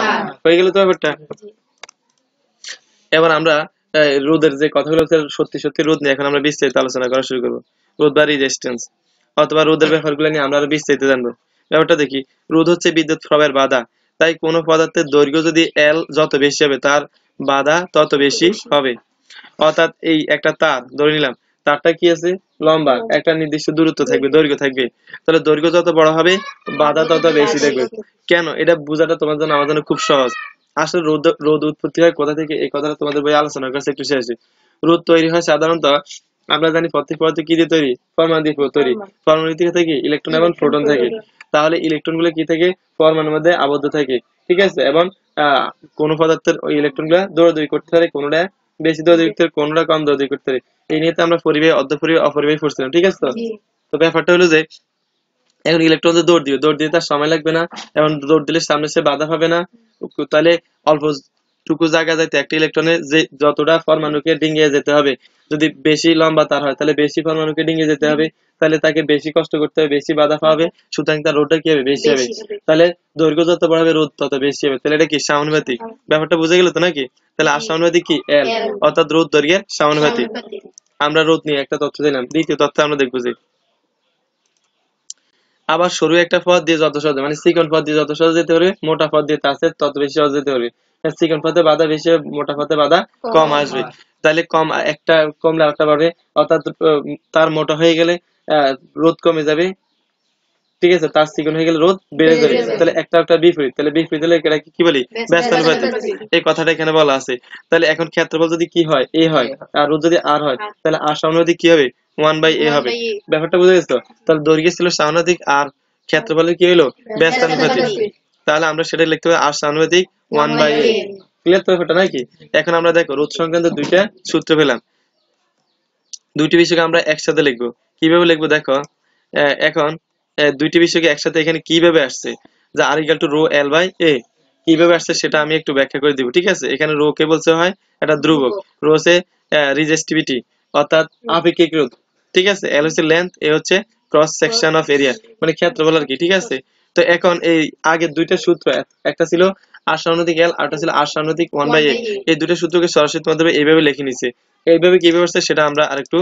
হ্যাঁ। হয়ে গেল তো ব্যাপারটা এবার আমরা রোদের যে কথাগুলো সত্যি সত্যি রোদ নিয়ে এখন আমরা বিস্তারিত আলোচনা করা শুরু করবো রোদ বা রেজিস্ট্যান্স অথবা রোদের ব্যাপারগুলো নিয়ে আমরা আরো বিস্তারিত জানবো ব্যাপারটা দেখি রোদ হচ্ছে বিদ্যুৎ প্রবাহের বাধা তাই কোন পদার্থের দৈর্ঘ্য যদি এল যত বেশি হবে তার বাধা তত বেশি হবে অর্থাৎ এই একটা তার ধরে নিলাম তারটা কি আছে লম্বা হ্যাঁ। একটা নির্দিষ্ট দূরত্ব থাকবে দৈর্ঘ্য থাকবে তাহলে দৈর্ঘ্য যত বড় হবে বাধা তত বেশি থাকবে কেন এটা বোঝাটা তোমার জন্য আমার জন্য খুব সহজ আসলে রোদ রোদ উৎপত্তি হয় কোথা থেকে এই কথাটা তোমাদের বই আলোচনা করছে একটু শেষে রোদ তৈরি হয় সাধারণত আমরা জানি প্রত্যেক পদার্থ কি দিয়ে তৈরি ফরমান দিয়ে তৈরি ফরমান থেকে থাকে ইলেকট্রন এবং প্রোটন থাকে তাহলে ইলেকট্রন গুলো কি থাকে ফরমানের মধ্যে আবদ্ধ থাকে ঠিক আছে এবং কোন পদার্থের ওই ইলেকট্রন গুলা দৌড়াদৌড়ি করতে পারে কোনটা বেশি দৌড়াদৌড়ি করতে পারে কোনটা কম দৌড়াদৌড়ি করতে পারে এই নিয়ে তো আমরা অর্ধ পরিবেশ অপরিবেশ পড়ছিলাম ঠিক আছে তো তো ব্যাপারটা হলো যে এখন ইলেকট্রন যে দৌড় দিবে দৌড় দিতে তার সময় লাগবে না এখন দৌড় দিলে সামনে সে বাধা পাবে না তাহলে অল্প টুকু জায়গা যাইতে একটা ইলেকট্রনে যে যতটা পরমাণুকে ডিঙিয়ে যেতে হবে যদি বেশি লম্বা তার হয় তাহলে বেশি পরমাণুকে ডিঙিয়ে যেতে হবে তাহলে তাকে বেশি কষ্ট করতে হবে বেশি বাধা পাবে সুতরাং তার রোডটা কি হবে বেশি হবে তাহলে দৈর্ঘ্য যত বাড়াবে রোদ তত বেশি হবে তাহলে এটা কি সামানুপাতিক ব্যাপারটা বুঝে গেল তো নাকি তাহলে আর সামানুপাতিক কি এল অর্থাৎ রোদ দৈর্ঘ্যের সামানুপাতিক আমরা রোদ নিয়ে একটা তথ্য দিলাম দ্বিতীয় তথ্য আমরা দেখবো যে আবার সরু একটা পথ দিয়ে যত সহজে মানে চিকন পথ দিয়ে যত সহজে যেতে হবে মোটা পথ দিয়ে তাছে তত বেশি সহজে যেতে হবে চিকন পথে বাধা বেশি মোটা পথে বাধা কম আসবে তাহলে কম একটা কমলে একটা বাড়বে অর্থাৎ তার মোটা হয়ে গেলে রোদ কমে যাবে ঠিক আছে তার সিগন হয়ে গেলে রোদ বেড়ে যাবে তাহলে একটা একটা বিপরীত তাহলে বিপরীত হলে এটা কি বলি ব্যস্ত এই কথাটা এখানে বলা আছে তাহলে এখন ক্ষেত্রফল যদি কি হয় এ হয় আর রোদ যদি আর হয় হ্যাঁ। তাহলে আর যদি কি হবে ওয়ান বাই এ হবে ব্যাপারটা বুঝে গেছো তাহলে দৈর্ঘ্য ছিল সামনাধিক আর ক্ষেত্রফলের কি হলো ব্যস্তানুপাতিক তাহলে আমরা সেটা লিখতে হবে আর সামনাধিক ওয়ান বাই এ ক্লিয়ার তো ব্যাপারটা নাকি এখন আমরা দেখো রোদ সংক্রান্ত দুইটা সূত্র পেলাম দুইটি বিষয়কে আমরা একসাথে লিখবো কিভাবে লিখবো দেখো এখন দুইটি বিষয়কে একসাথে এখানে কিভাবে আসছে যে আর equal to rho L by A কিভাবে আসছে সেটা আমি একটু ব্যাখ্যা করে দিব ঠিক আছে এখানে রো কে বলতে হয় এটা ধ্রুবক রো হচ্ছে রিজেস্টিভিটি অর্থাৎ আপেক্ষিক রোধ ঠিক আছে এল হচ্ছে লেন্থ এ হচ্ছে ক্রস সেকশন অফ এরিয়া মানে ক্ষেত্রফল আর কি ঠিক আছে তো এখন এই আগে দুইটা সূত্র একটা ছিল আশানুতিক এল আরটা ছিল আশানুতিক ওয়ান বাই এ এই দুটো সূত্রকে সরাসরি মাধ্যমে এইভাবে লিখে নিছে এইভাবে কিভাবে আসছে সেটা আমরা আরেকটু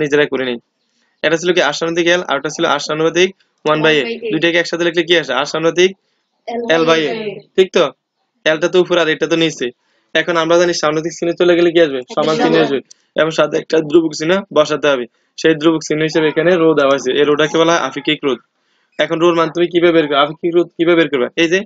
নিজেরাই করে নিই এটা ছিল কি আশানুতিক এল আরটা ছিল আশানুতিক ওয়ান বাই এ দুইটাকে একসাথে লিখলে কি আসে আর সামনাতিক এল বাই এ ঠিক তো এলটা তো উপরে আর এটা তো নিচে এখন আমরা জানি সামনাতিক চিহ্নে চলে গেলে কি আসবে সমান চিহ্ন আসবে এবং সাথে একটা ধ্রুবক চিহ্ন বসাতে হবে সেই ধ্রুবক চিহ্ন হিসেবে এখানে রো দেওয়া আছে এই রোটাকে বলা হয় আফিকিক রোধ এখন রোর মান তুমি কিভাবে বের করবে আফিকিক রোধ কিভাবে বের করবে এই যে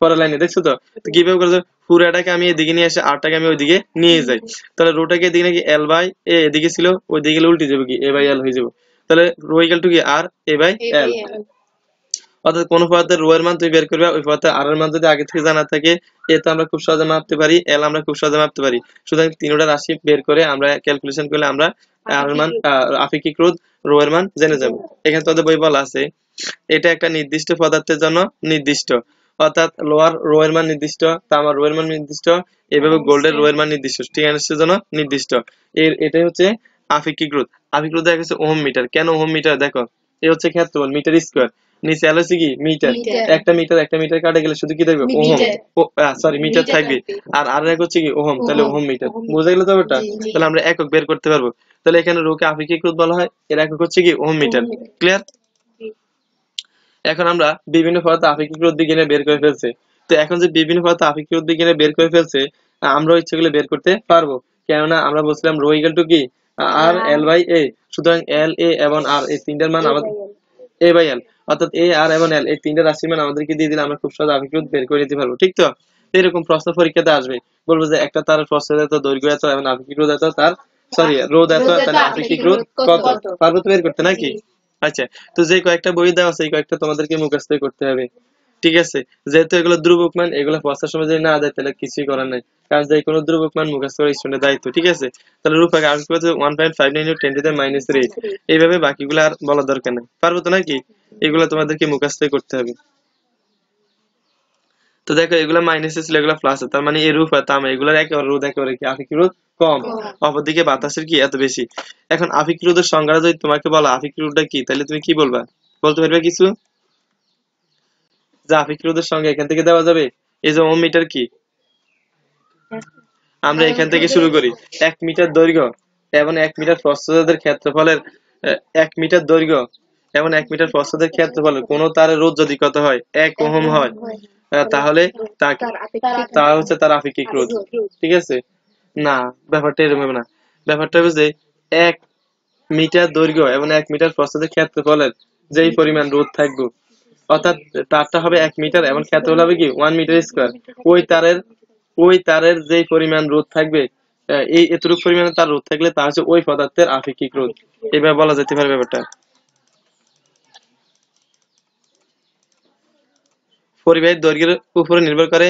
পরের লাইনে দেখছো তো কিভাবে করবে পুরাটাকে আমি এদিকে নিয়ে এসে আরটাকে আমি ওইদিকে নিয়ে যাই তাহলে রোটাকে এদিকে নাকি এল বাই এ এদিকে ছিল ওইদিকে উল্টে যাবে কি এ বাই এল হয়ে যাবে তাহলে রো ইকাল টু কি আর এ বাই এল অর্থাৎ কোন পদার্থের রো এর মান তুমি বের করবে ওই পদার্থের আর এর মান যদি আগে থেকে জানা থাকে এ তো আমরা খুব সহজে মাপতে পারি এল আমরা খুব সহজে মাপতে পারি সুতরাং তিনটা রাশি বের করে আমরা ক্যালকুলেশন করলে আমরা আর এর মান আফিকি রোধ রো এর মান জেনে যাব এখানে তোদের বই বলা আছে এটা একটা নির্দিষ্ট পদার্থের জন্য নির্দিষ্ট অর্থাৎ লোয়ার রো এর মান নির্দিষ্ট তামার রো এর মান নির্দিষ্ট এভাবে গোল্ডের আচ্ছা। রো এর মান নির্দিষ্ট ঠিকানার জন্য নির্দিষ্ট এর এটাই হচ্ছে আপেক্ষিক রোধ আপেক্ষিক রোধ দেখা গেছে ওহম মিটার কেন ওহম মিটার দেখো এ হচ্ছে ক্ষেত্রফল মিটার স্কয়ার নিচে আলো কি মিটার একটা মিটার একটা মিটার কাটে গেলে শুধু কি থাকবে ওহম সরি মিটার থাকবে আর আর এক হচ্ছে কি ওহম তাহলে ওহম মিটার বোঝা গেল তো ওটা তাহলে আমরা একক বের করতে পারবো তাহলে এখানে রোকে আপেক্ষিক রোধ বলা হয় এর একক হচ্ছে কি ওহম মিটার ক্লিয়ার এখন আমরা বিভিন্ন পদার্থ আপেক্ষিক রোধ বিজ্ঞানে বের করে ফেলছে তো এখন যে বিভিন্ন পদার্থ আপেক্ষিক রোধ বিজ্ঞানে বের করে ফেলছে আমরা ইচ্ছে করলে বের করতে পারবো কেননা আমরা বলছিলাম রো ইগেল টু কি আর এল হ্যাঁ। বাই এ সুতরাং এল এ এবং আর এই তিনটার মান আমাদের এ বাই এল অর্থাৎ এ আর এবং এল এই তিনটা রাশির মান আমাদেরকে দিয়ে দিলে আমরা খুব সহজে আবিষ্কৃত বের করে নিতে পারবো ঠিক তো এরকম প্রশ্ন পরীক্ষাতে আসবে বলবো যে একটা তার প্রশ্ন এত দৈর্ঘ্য এত এবং আফ্রিকি রোদ এত তার সরি রোদ এত তাহলে আফ্রিকিক রোদ কত পারবো তো বের করতে নাকি আচ্ছা তো যে কয়েকটা বই দেওয়া আছে এই কয়েকটা তোমাদেরকে মুখস্থ করতে হবে ঠিক আছে যেহেতু এগুলো ধ্রুবক মান এগুলো প্রশ্নের সময় যদি না দেয় তাহলে কিছুই করার নাই কাজদায়ী কোনো দ্রবক মান মুখস্থ করা স্টুডেন্টের দায়িত্ব ঠিক আছে তাহলে রূপাকে আবিষ্কার করতে one point five nine ten to minus eight এইভাবে বাকিগুলো আর বলা দরকার নেই পারবো তো নাকি এগুলো তোমাদেরকে মুখস্থ করতে হবে তো দেখো এগুলো মাইনাস ছিল এগুলো প্লাস তার মানে এই রূপ আর এগুলোর একেবারে রোধ একেবারে কি আফিক রোধ কম অপরদিকে বাতাসের কি এত বেশি এখন আফিক রোধের সংজ্ঞা যদি তোমাকে বলো আফিক রোধটা কি তাহলে তুমি কি বলবা বলতে পারবে কিছু যে আফিক রোধের সঙ্গে এখান থেকে দেওয়া যাবে এই যে ওম মিটার কি আমরা এখান থেকে শুরু করি এক মিটার দৈর্ঘ্য এবং এক মিটার প্রস্থতাদের ক্ষেত্রফলের এক মিটার দৈর্ঘ্য এবং এক মিটার প্রস্থতাদের ক্ষেত্রফল কোন তারের রোধ যদি কত হয় এক ওহম হয় তাহলে তা হচ্ছে তার আপেক্ষিক রোধ ঠিক আছে না ব্যাপারটা এরকম হবে না ব্যাপারটা হবে যে এক মিটার দৈর্ঘ্য এবং এক মিটার প্রস্থতাদের ক্ষেত্রফলের যেই পরিমাণ রোধ থাকবে অর্থাৎ তারটা হবে এক মিটার এবং ক্ষেত্রফল হবে কি ওয়ান মিটার স্কোয়ার ওই তারের ওই তারের যে পরিমাণ রোধ থাকবে এই এতটুকু পরিমাণে তার রোধ থাকলে তা হচ্ছে ওই পদার্থের আপেক্ষিক রোধ এভাবে বলা যেতে পারে ব্যাপারটা পরিবাহী দৈর্ঘ্যের উপরে নির্ভর করে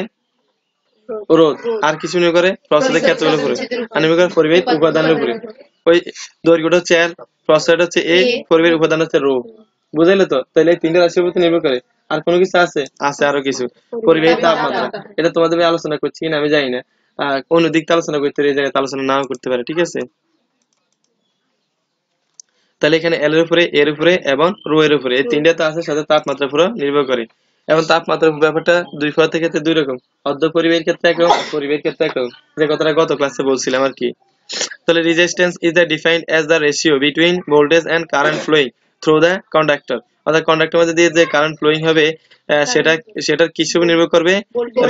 রোধ আর কিছু নিয়ে করে প্রসাদের ক্ষেত্রের উপরে আর নির্ভর করে পরিবাহী উপাদানের উপরে ওই দৈর্ঘ্যটা হচ্ছে আর প্রসারটা হচ্ছে এ পরিবাহী উপাদান হচ্ছে রো বুঝাইলে তো তাহলে এই তিনটা রাশির উপর নির্ভর করে আর কোনো কিছু আছে আছে আরো কিছু পরিবেশ তাপমাত্রা এটা তোমাদের আলোচনা করছি না আমি জানি না কোন দিক আলোচনা করতে এই জায়গায় আলোচনা নাও করতে পারে ঠিক আছে তাহলে এখানে এল এর উপরে এর উপরে এবং রো এর উপরে এই তিনটা তো আছে সাথে তাপমাত্রা পুরো নির্ভর করে এবং তাপমাত্রার ব্যাপারটা দুই পদার্থের ক্ষেত্রে দুই রকম অর্ধ পরিবেশের ক্ষেত্রে একরকম পরিবেশ ক্ষেত্রে একরকম যে কথাটা গত ক্লাসে বলছিলাম আর কি তাহলে resistance is the defined as the ratio between voltage and current flowing through the conductor অর্থাৎ কন্ডাক্টর মধ্যে দিয়ে যে কারেন্ট ফ্লোয়িং হবে হ্যাঁ। সেটা সেটার কিছু নির্ভর করবে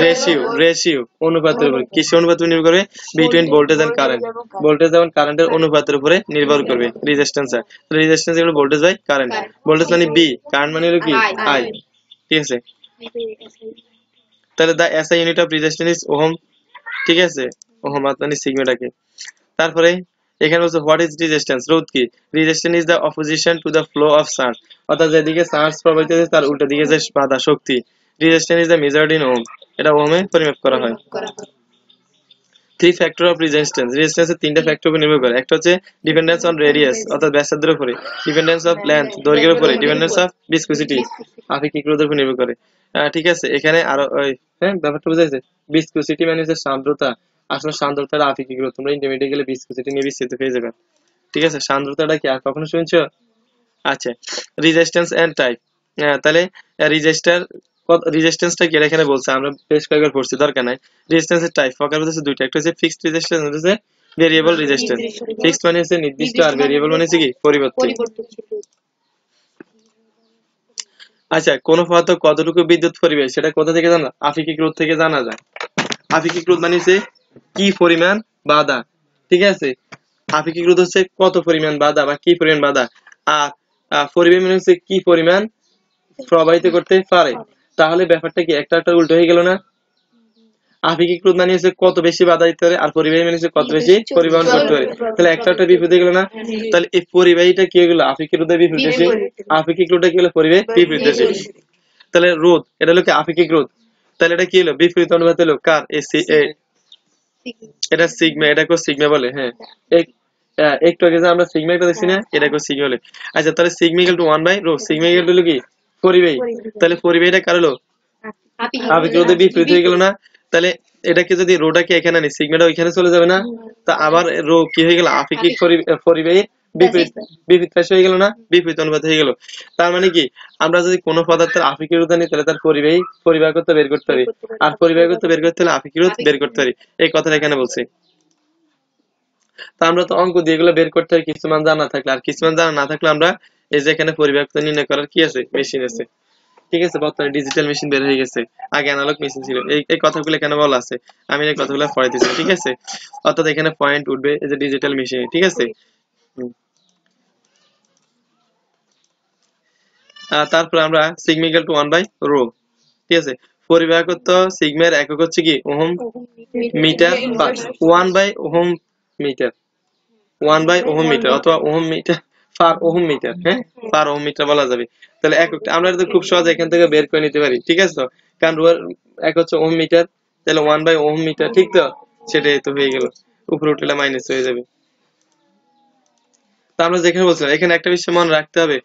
রেশিও রেশিও অনুপাতের উপর কিছু অনুপাতের নির্ভর করবে between voltage and current voltage এবং কারেন্টের অনুপাতের উপরে নির্ভর করবে রেজিস্ট্যান্স রেজিস্ট্যান্স হলো ভোল্টেজ বাই কারেন্ট ভোল্টেজ মানে বি কারেন্ট মানে হলো কি আই ঠিক আছে তাহলে the SI unit of resistance is ohm ঠিক আছে ওহম মানে সিগমাটাকে তারপরে এখানে বলছে হোয়াট ইজ রেজিস্ট্যান্স রোধ কি resistance is the opposition to the flow of sound অর্থাৎ যেদিকে চার্জ প্রবাহিত হচ্ছে তার উল্টো দিকে যে বাধা শক্তি resistance is the measured in ohm এটা ওমে পরিমাপ করা হয় থ্রি ফ্যাক্টর অফ রেজিস্ট্যান্স রেজিস্ট্যান্সের তিনটা ফ্যাক্টর উপর নির্ভর করে একটা হচ্ছে ডিপেন্ডেন্স অন রেডিয়াস অর্থাৎ ব্যাসার্ধের উপরে ডিপেন্ডেন্স অফ লেন্থ দৈর্ঘ্যের উপরে ডিপেন্ডেন্স অফ ভিসকোসিটি আপেক্ষিক রোধের উপর নির্ভর করে ঠিক আছে এখানে আরো হ্যাঁ ব্যাপারটা বুঝা যাচ্ছে ভিসকোসিটি মানে হচ্ছে সান্দ্রতা আসলে সান্দ্রতাটা আপেক্ষিক রোধ তোমরা ইন্টারমিডিয়েট গেলে ভিসকোসিটি নিয়ে বিস্তৃত পেয়ে যাবে ঠিক আছে সান্দ্রতাটা কি আর কখনো শুনছো আছে রেজিস্ট্যান্স এন্ড টাইপ তাহলে রেজিস্টার রেজিস্ট্যান্সটা কি এখানে বলছে আমরা বেশ কয়েকবার পড়ছি দরকার নাই টাইপ হচ্ছে দুইটা একটা হচ্ছে ফিক্সড রেজিস্ট্যান্স হচ্ছে ভেরিয়েবল রেজিস্ট্যান্স ফিক্সড মানে হচ্ছে নির্দিষ্ট আর ভেরিয়েবল মানে হচ্ছে কি মানে পরিবর্তন আচ্ছা কোন পদার্থ কতটুকু বিদ্যুৎ পরিবেশ সেটা কোথা থেকে জানা আফিকিক রোধ থেকে জানা যায় আফিকিক রোধ মানে হচ্ছে কি পরিমাণ বাধা ঠিক আছে আফিকিক রোধ হচ্ছে কত পরিমাণ বাধা বা কি পরিমাণ বাধা আর পরিবেশ মানে হচ্ছে কি পরিমাণ প্রভাবিত করতে পারে তাহলে ব্যাপারটা কি একটা একটা উল্টো হয়ে গেল না আফিকি ক্রোধ মানে হচ্ছে কত বেশি বাধা দিতে পারে আর পরিবাহী মানে হচ্ছে কত বেশি পরিবহন করতে পারে তাহলে একটা একটা বিপরীত গেল না তাহলে এই পরিবাহীটা কি হয়ে হলো আফিকি ক্রোধের বিপরীত দেশে আফিকি ক্রোধটা কি হলো পরিবাহী বিপরীত দেশে তাহলে রোধ এটা হলো কি আফিকি ক্রোধ তাহলে এটা কি হলো বিপরীত অনুপাত হলো কার এ এটা সিগমা এটাকে সিগমা বলে হ্যাঁ একটু আগে যে আমরা সিগমা দেখছি না হ্যাঁ। এটা সিগমা আচ্ছা তাহলে sigma equal to by rho sigma equal to কি পরিবেই তাহলে পরিবেইটা কার হলো বিপরীত হয়ে গেল না তাহলে এটাকে যদি রোটাকে এখানে সিগমাটা ওইখানে চলে যাবে না তা আবার রো কি হয়ে গেল হ্যাঁ, আপেক্ষিক পরিবেশ বিপরীত হ্যাঁ, হয়ে না অনুপাত হয়ে গেল তার মানে কি আমরা যদি কোন পদার্থের আপেক্ষিকতা আনি তাহলে তার পরিবাহী পরিবাহকত্ব বের করতে পারি আর পরিবাহকত্ব বের করতে হলে আপেক্ষিকতা বের করতে পারি এই কথাটা এখানে বলছি তো আমরা তো অঙ্ক দিয়ে এগুলো বের করতে হয় কিছুমান জানা থাকলে আর কিছুমান জানা না থাকলে আমরা এই যে এখানে পরিব্যক্ত নির্ণয় করার কি আছে মেশিন আছে ঠিক আছে বর্তমানে ডিজিটাল মেশিন বের হয়ে গেছে আগে অ্যানালগ মেশিন ছিল এই এই কথাগুলো কেন বলা আছে আমি এই কথাগুলো পড়ে দিচ্ছি ঠিক আছে অর্থাৎ এখানে পয়েন্ট উঠবে এই যে ডিজিটাল মেশিন ঠিক আছে তারপর আমরা sigma equal to one by rho ঠিক আছে পরিবাহকত্ব সিগমার একক হচ্ছে কি ohm metre one by ohm metre one by ohm metre অথবা ohm metre per ohm metre হ্যাঁ পার ওহম মিটার বলা যাবে তাহলে এক আমরা এটা খুব সহজে এখান থেকে বের করে নিতে পারি ঠিক আছে তো কারণ এক হচ্ছে ওহম মিটার তাহলে ওয়ান বাই ওহম মিটার ঠিক তো সেটাই তো হয়ে গেল উপরে উঠলে মাইনাস হয়ে যাবে তা আমরা যেখানে বলছিলাম এখানে একটা বিষয় মনে রাখতে হবে